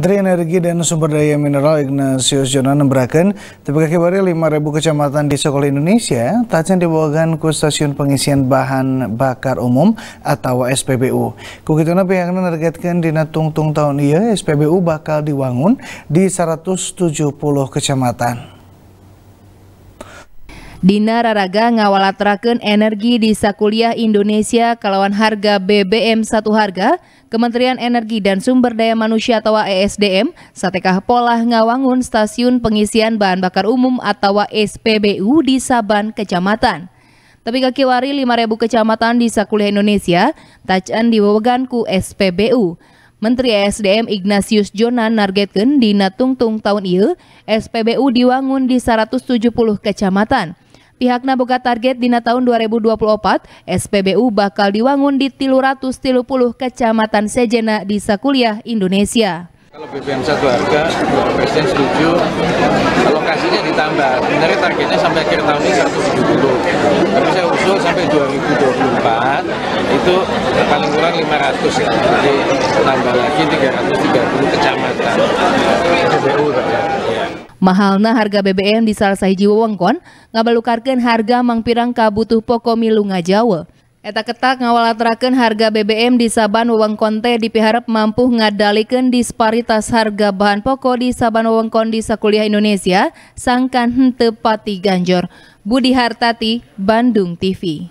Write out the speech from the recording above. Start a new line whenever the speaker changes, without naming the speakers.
Menteri Energi dan Sumber Daya Mineral Ignatius Jonan memberitakan, tiba lima ribu kecamatan di sekolah Indonesia tajam dibawakan ke stasiun pengisian bahan bakar umum atau SPBU. Kukituna pihaknya menargetkan di tungtung tahun iya SPBU bakal diwangun di 170 kecamatan.
Dina Raraga ngawalatrakeun energi di Sakuliah Indonesia kelawan harga BBM satu harga, Kementerian Energi dan Sumber Daya Manusia atau ESDM, satekah pola ngawangun stasiun pengisian bahan bakar umum atau SPBU di Saban Kecamatan. Tapi kaki wari 5.000 kecamatan di Sakuliah Indonesia, tajan di ku SPBU. Menteri ESDM Ignatius Jonan nargetkan di Natungtung tahun iya, SPBU diwangun di 170 kecamatan. Pihak Naboga target dina tahun 2024, SPBU bakal diwangun di tilu ratus tilu puluh kecamatan sejena di sakuliah Indonesia. Kalau
BBM satu harga, Presiden setuju, alokasinya ditambah. Sebenarnya targetnya sampai akhir tahun ini 170. Tapi saya usul sampai 2024, itu paling kurang 500 Jadi tambah lagi 330 kecamatan.
SPBU Mahalna harga BBM di salah sahiji wewengkon ngabalukarkeun harga mangpirang kabutuh pokok milu ngajawa. Eta ketak ngawalaterakeun harga BBM di saban wewengkon teh dipiharap mampu ngadalikan disparitas harga bahan pokok di saban wewengkon di sakuliah Indonesia sangkan tepati ganjor. Budi Hartati, Bandung TV.